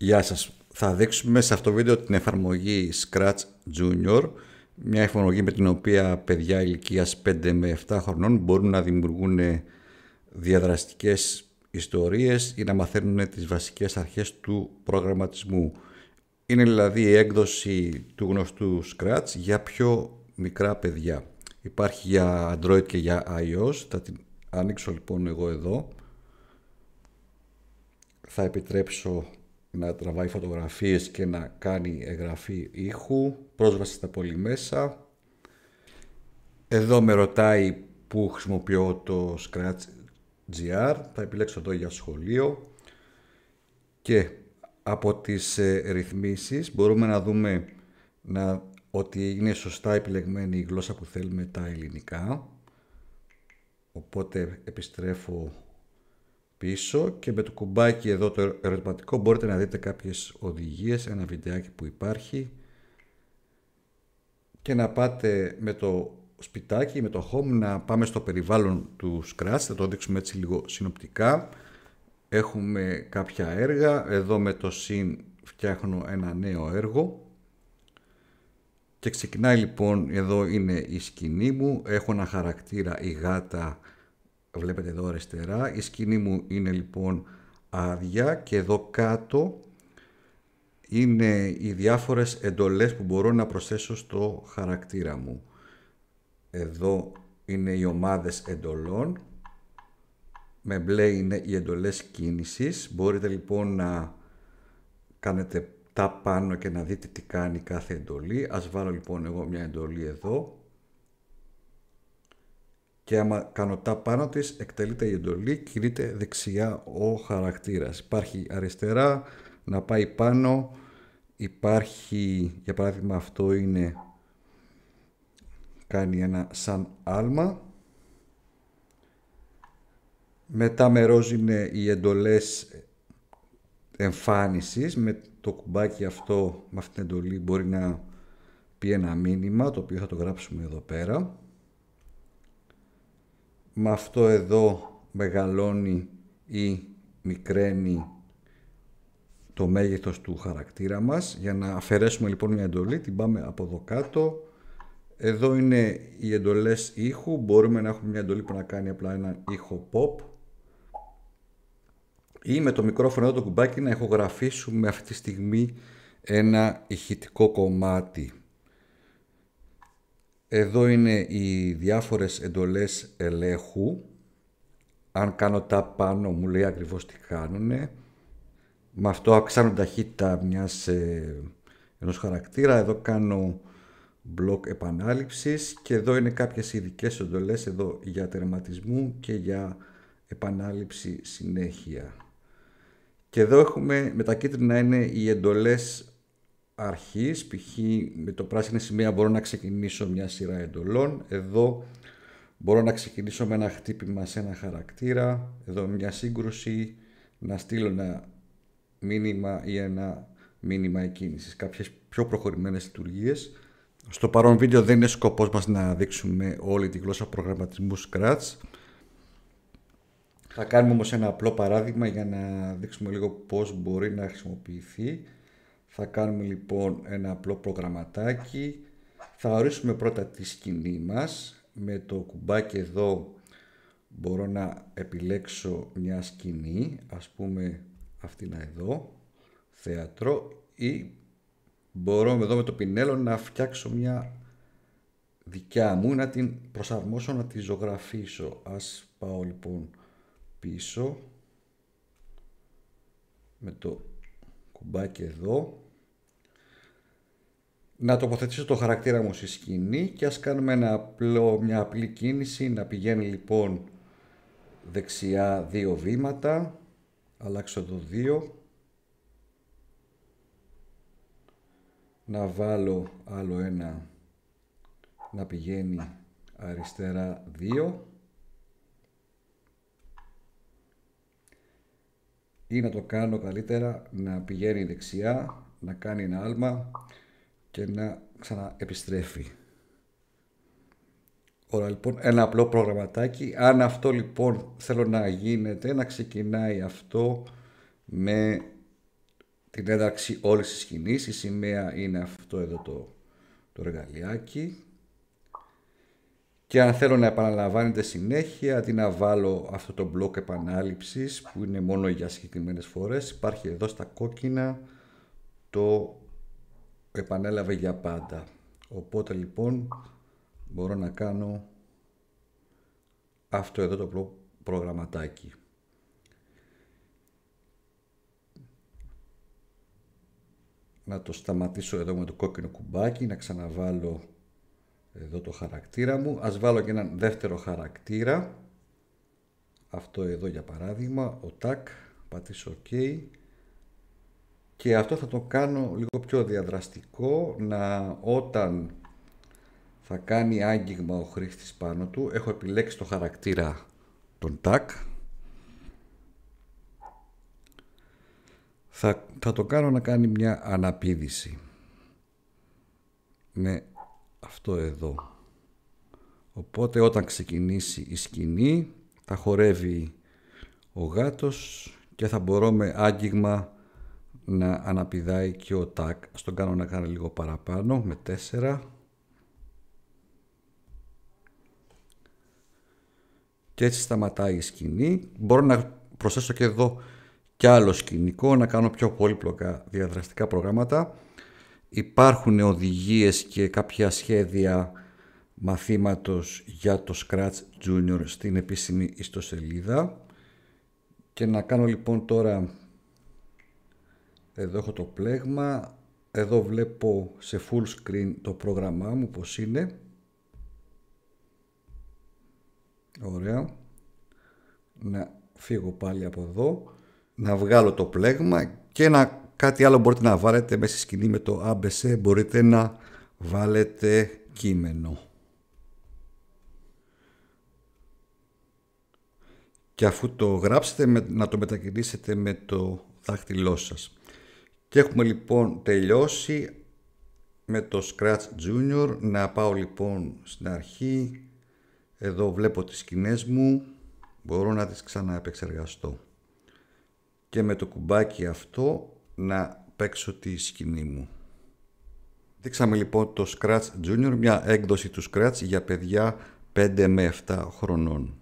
Γεια σας. Θα δείξουμε σε αυτό το βίντεο την εφαρμογή Scratch Junior, μια εφαρμογή με την οποία παιδιά ηλικίας 5 με 7 χρονών μπορούν να δημιουργούν διαδραστικές ιστορίες ή να μαθαίνουν τις βασικές αρχές του προγραμματισμού. Είναι δηλαδή η έκδοση του γνωστού Scratch για πιο μικρά παιδιά. Υπάρχει για Android και για iOS. Θα την ανοίξω λοιπόν εγώ εδώ. Θα επιτρέψω να τραβάει φωτογραφίες και να κάνει εγγραφή ήχου, πρόσβαση στα πολυμέσα. Εδώ με ρωτάει που χρησιμοποιώ το Scratch GR, θα επιλέξω εδώ για σχολείο και από τις ε, ρυθμίσεις μπορούμε να δούμε να, ότι είναι σωστά επιλεγμένη η γλώσσα που θέλουμε τα ελληνικά. Οπότε επιστρέφω πίσω και με το κουμπάκι εδώ το ερωτηματικό μπορείτε να δείτε κάποιες οδηγίες, ένα βιντεάκι που υπάρχει και να πάτε με το σπιτάκι, με το home να πάμε στο περιβάλλον του Scratch, θα το δείξουμε έτσι λίγο συνοπτικά. Έχουμε κάποια έργα, εδώ με το σύν. φτιάχνω ένα νέο έργο και ξεκινάει λοιπόν, εδώ είναι η σκηνή μου, έχω ένα χαρακτήρα η γάτα βλέπετε εδώ αριστερά. Η σκηνή μου είναι λοιπόν άδεια και εδώ κάτω είναι οι διάφορες εντολές που μπορώ να προσθέσω στο χαρακτήρα μου. Εδώ είναι οι ομάδες εντολών. Με μπλε είναι οι εντολές κίνησης. Μπορείτε λοιπόν να κάνετε τα πάνω και να δείτε τι κάνει κάθε εντολή. Ας βάλω λοιπόν εγώ μια εντολή εδώ και άμα κανοτά πάνω της εκτελείται η εντολή, κινείται δεξιά ο χαρακτήρας. Υπάρχει αριστερά, να πάει πάνω, υπάρχει, για παράδειγμα αυτό είναι, κάνει ένα σαν άλμα. Μετά με είναι οι εντολές εμφάνισης, με το κουμπάκι αυτό, με αυτήν την εντολή μπορεί να πει ένα μήνυμα, το οποίο θα το γράψουμε εδώ πέρα με αυτό εδώ μεγαλώνει ή μικραίνει το μέγεθος του χαρακτήρα μας. Για να αφαιρέσουμε λοιπόν μια εντολή, την πάμε από εδώ κάτω. Εδώ είναι οι εντολές ήχου. Μπορούμε να έχουμε μια εντολή που να κάνει απλά ένα ήχο pop. Ή με το μικρόφωνο εδώ το κουμπάκι να ηχογραφήσουμε αυτή τη στιγμή ένα ηχητικό κομμάτι. Εδώ είναι οι διάφορες εντολές ελέγχου. Αν κάνω τα πάνω μου λέει ακριβώς τι κάνουνε. Με αυτό αυξάνω ταχύτητα μιας, ε, ενός χαρακτήρα. Εδώ κάνω μπλοκ επανάληψης και εδώ είναι κάποιες ειδικές εντολές εδώ για τερματισμού και για επανάληψη συνέχεια. Και εδώ έχουμε με τα κίτρινα είναι οι εντολές Αρχής, π.χ. με το πράσινο σημείο μπορώ να ξεκινήσω μια σειρά εντολών, εδώ μπορώ να ξεκινήσω με ένα χτύπημα σε ένα χαρακτήρα, εδώ μια σύγκρουση, να στείλω ένα μήνυμα ή ένα μήνυμα εκκίνησης, κάποιες πιο προχωρημένες λειτουργίες. Στο παρόν βίντεο δεν είναι σκοπός μας να δείξουμε όλη τη γλώσσα προγραμματισμού Scratch. Θα κάνουμε όμως ένα απλό παράδειγμα για να δείξουμε λίγο πώς μπορεί να χρησιμοποιηθεί θα κάνουμε λοιπόν ένα απλό προγραμματάκι. Θα ορίσουμε πρώτα τη σκηνή μας. Με το κουμπάκι εδώ μπορώ να επιλέξω μια σκηνή, ας πούμε αυτήν εδώ, θέατρο ή μπορώ εδώ με το πινέλο να φτιάξω μια δικιά μου, να την προσαρμόσω, να τη ζωγραφίσω. Ας πάω λοιπόν πίσω με το κουμπάκι εδώ να τοποθετήσω το χαρακτήρα μου στη σκηνή και ας κάνουμε ένα απλό, μια απλή κίνηση, να πηγαίνει λοιπόν δεξιά δύο βήματα, αλλάξω το δύο, να βάλω άλλο ένα να πηγαίνει αριστερά δύο, ή να το κάνω καλύτερα να πηγαίνει δεξιά, να κάνει ένα άλμα και να ξαναεπιστρέφει. Ωραία λοιπόν, ένα απλό προγραμματάκι. Αν αυτό λοιπόν θέλω να γίνεται, να ξεκινάει αυτό με την ένταξη όλης της σκηνής. Η σημαία είναι αυτό εδώ το, το εργαλιάκι. Και αν θέλω να επαναλαμβάνεται συνέχεια, αντί να βάλω αυτό το μπλοκ επανάληψης που είναι μόνο για συγκεκριμένες φορές, υπάρχει εδώ στα κόκκινα το επανέλαβε για πάντα. Οπότε λοιπόν μπορώ να κάνω αυτό εδώ το προγραμματάκι. Να το σταματήσω εδώ με το κόκκινο κουμπάκι, να ξαναβάλω εδώ το χαρακτήρα μου. Ας βάλω και έναν δεύτερο χαρακτήρα. Αυτό εδώ για παράδειγμα, ο τάκ, πατήσω OK και αυτό θα το κάνω λίγο πιο διαδραστικό να όταν θα κάνει άγγιγμα ο χρήστης πάνω του έχω επιλέξει το χαρακτήρα τον τάκ, θα, θα το κάνω να κάνει μια αναπήδηση με ναι, αυτό εδώ οπότε όταν ξεκινήσει η σκηνή θα χορεύει ο γάτος και θα μπορώ με άγγιγμα να αναπηδάει και ο τάκ. Ας τον κάνω να κάνει λίγο παραπάνω με 4. Και έτσι σταματάει η σκηνή. Μπορώ να προσθέσω και εδώ κι άλλο σκηνικό, να κάνω πιο πολύπλοκα διαδραστικά προγράμματα. Υπάρχουν οδηγίες και κάποια σχέδια μαθήματος για το Scratch Junior στην επίσημη ιστοσελίδα. Και να κάνω λοιπόν τώρα εδώ έχω το πλέγμα. Εδώ βλέπω σε full screen το πρόγραμμά μου πως είναι. Ωραία. Να φύγω πάλι από εδώ. Να βγάλω το πλέγμα και να κάτι άλλο μπορείτε να βάλετε μέσα στη σκηνή με το ABC. Μπορείτε να βάλετε κείμενο. Και αφού το γράψετε να το μετακινήσετε με το δάχτυλό σας. Και έχουμε λοιπόν τελειώσει με το Scratch Junior. Να πάω λοιπόν στην αρχή. Εδώ βλέπω τις σκηνές μου. Μπορώ να τις ξαναεπεξεργαστώ. Και με το κουμπάκι αυτό να παίξω τη σκηνή μου. Δείξαμε λοιπόν το Scratch Junior, μια έκδοση του Scratch για παιδιά 5 με 7 χρονών.